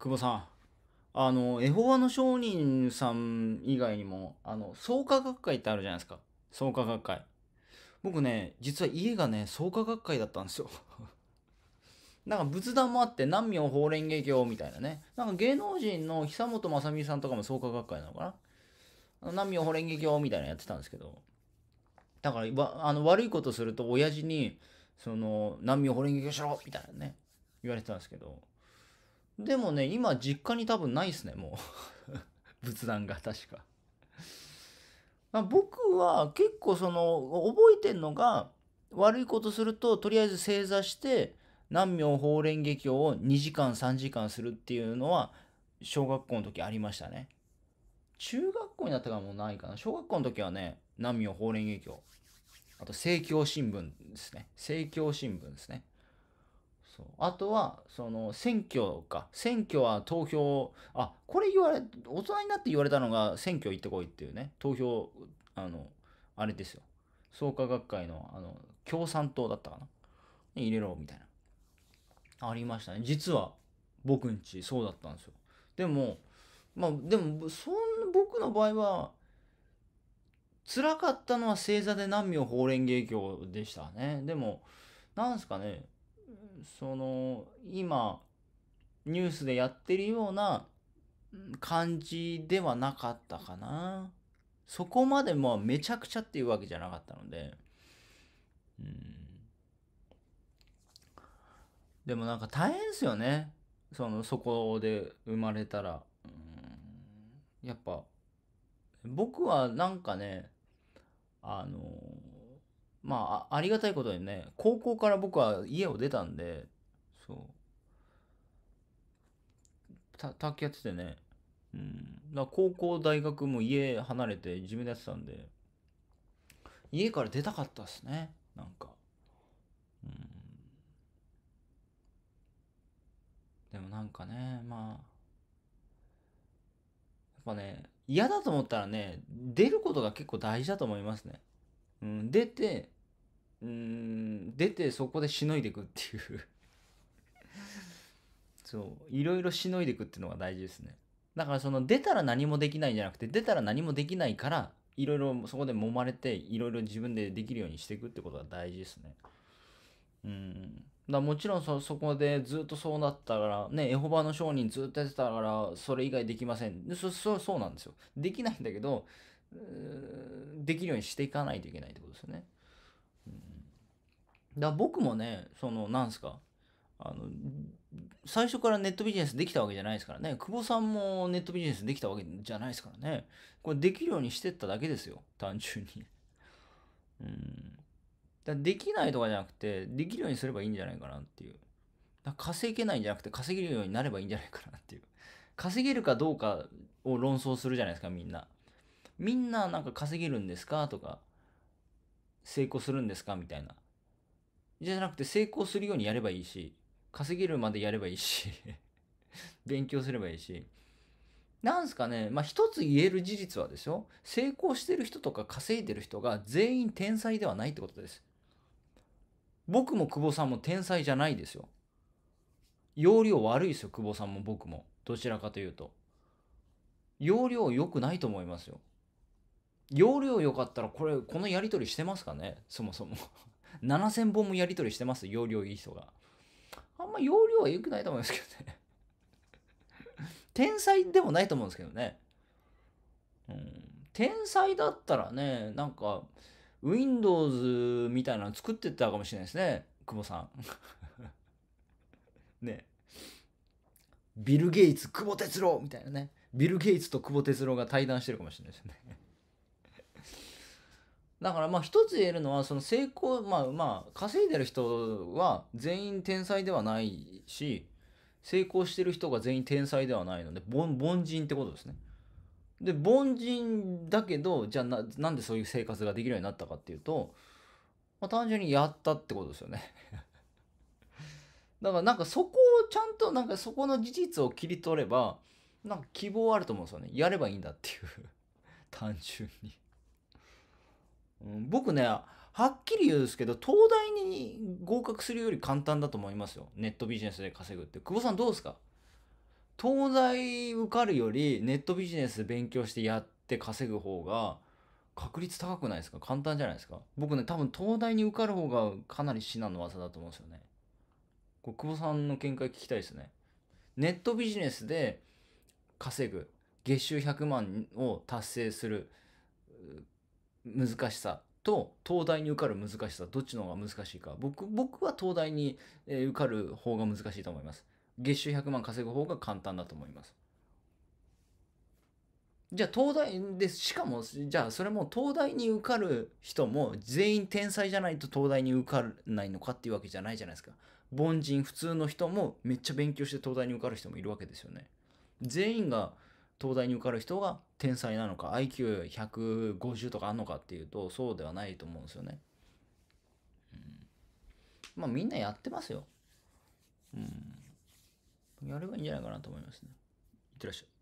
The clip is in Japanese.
久保さんあのエホバの商人さん以外にもあの創価学会ってあるじゃないですか創価学会僕ね実は家がね創価学会だったんですよ なんか仏壇もあって南明法蓮華経みたいなねなんか芸能人の久本雅美さんとかも創価学会なのかな南明法蓮華経みたいなのやってたんですけどだからあの悪いことすると親父にその南明法蓮華経しろみたいなね言われてたんですけどでもね、今実家に多分ないっすね、もう。仏壇が確か。僕は結構その、覚えてんのが、悪いことすると、とりあえず正座して、南明法蓮華経を2時間3時間するっていうのは、小学校の時ありましたね。中学校になったからもうないかな。小学校の時はね、南明法蓮華経。あと、政教新聞ですね。政教新聞ですね。そうあとはその選挙か選挙は投票あこれ言われ大人になって言われたのが選挙行ってこいっていうね投票あのあれですよ創価学会のあの共産党だったかな入れろみたいなありましたね実は僕んちそうだったんですよでもまあでもそん僕の場合は辛かったのは正座で難民法蓮華経でしたねでもなんすかねその今ニュースでやってるような感じではなかったかなそこまでもめちゃくちゃっていうわけじゃなかったのでうんでもなんか大変ですよねそのそこで生まれたらうんやっぱ僕はなんかねあのまあ、ありがたいことにね、高校から僕は家を出たんで、そう。た、卓球やっててね。うん。だ高校、大学も家離れて自分でやってたんで、家から出たかったっすね。なんか。うん。でもなんかね、まあ。やっぱね、嫌だと思ったらね、出ることが結構大事だと思いますね。うん、出て、うん、出てそこでしのいでいくっていう そう、いろいろしのいでいくっていうのが大事ですね。だからその出たら何もできないんじゃなくて、出たら何もできないから、いろいろそこで揉まれて、いろいろ自分でできるようにしていくってことが大事ですね。うん。だもちろんそそこでずっとそうなったからねエホバの商人ずっとやってたからそれ以外できませんそそそうなんですよできないんだけどできるようにしていかないといけないってことですよね。うん、だ僕もねそのなんすかあの最初からネットビジネスできたわけじゃないですからね久保さんもネットビジネスできたわけじゃないですからねこれできるようにしてっただけですよ単純に。うん、だできないとかじゃなくてできるようにすればいいんじゃないかなっていう。稼げないんじゃなくて稼げるようになればいいんじゃないかなっていう。稼げるかどうかを論争するじゃないですかみんな。みんななんか稼げるんですかとか、成功するんですかみたいな。じゃなくて成功するようにやればいいし、稼げるまでやればいいし 勉強すればいいし。なんすかね、まあ一つ言える事実はですよ、成功してる人とか稼いでる人が全員天才ではないってことです。僕も久保さんも天才じゃないですよ。容量悪いですよ、久保さんも僕も。どちらかというと。容量良くないと思いますよ。容量良かったらこれこのやり取りしてますかねそもそも7000 本もやり取りしてます容量いい人があんま容量は良くないと思いますけどね 天才でもないと思うんですけどね、うん、天才だったらねなんか Windows みたいなの作ってたかもしれないですね久保さん ねビル・ゲイツ久保哲郎みたいなねビル・ゲイツと久保哲郎が対談してるかもしれないですねだからまあ一つ言えるのはその成功まあまあ稼いでる人は全員天才ではないし成功してる人が全員天才ではないので凡人ってことですね。で凡人だけどじゃあななんでそういう生活ができるようになったかっていうと、まあ、単純にやったってことですよね。だからなんかそこをちゃんとなんかそこの事実を切り取ればなんか希望あると思うんですよね。やればいいんだっていう 単純にうん、僕ね、はっきり言うんですけど、東大に合格するより簡単だと思いますよ。ネットビジネスで稼ぐって。久保さんどうですか東大受かるよりネットビジネス勉強してやって稼ぐ方が確率高くないですか簡単じゃないですか僕ね、多分東大に受かる方がかなり至難の技だと思うんですよね。こ久保さんの見解聞きたいですね。ネットビジネスで稼ぐ、月収100万を達成する難しさと東大に受かる難しさどっちの方が難しいか僕僕は東大に受かる方が難しいと思います月収100万稼ぐ方が簡単だと思いますじゃあ東大でしかもじゃあそれも東大に受かる人も全員天才じゃないと東大に受からないのかっていうわけじゃないじゃないですか凡人普通の人もめっちゃ勉強して東大に受かる人もいるわけですよね全員が東大に受かる人が天才なのか IQ150 とかあんのかっていうとそうではないと思うんですよね。うん、まあみんなやってますよ。うん。やればいいんじゃないかなと思いますね。いってらっしゃい。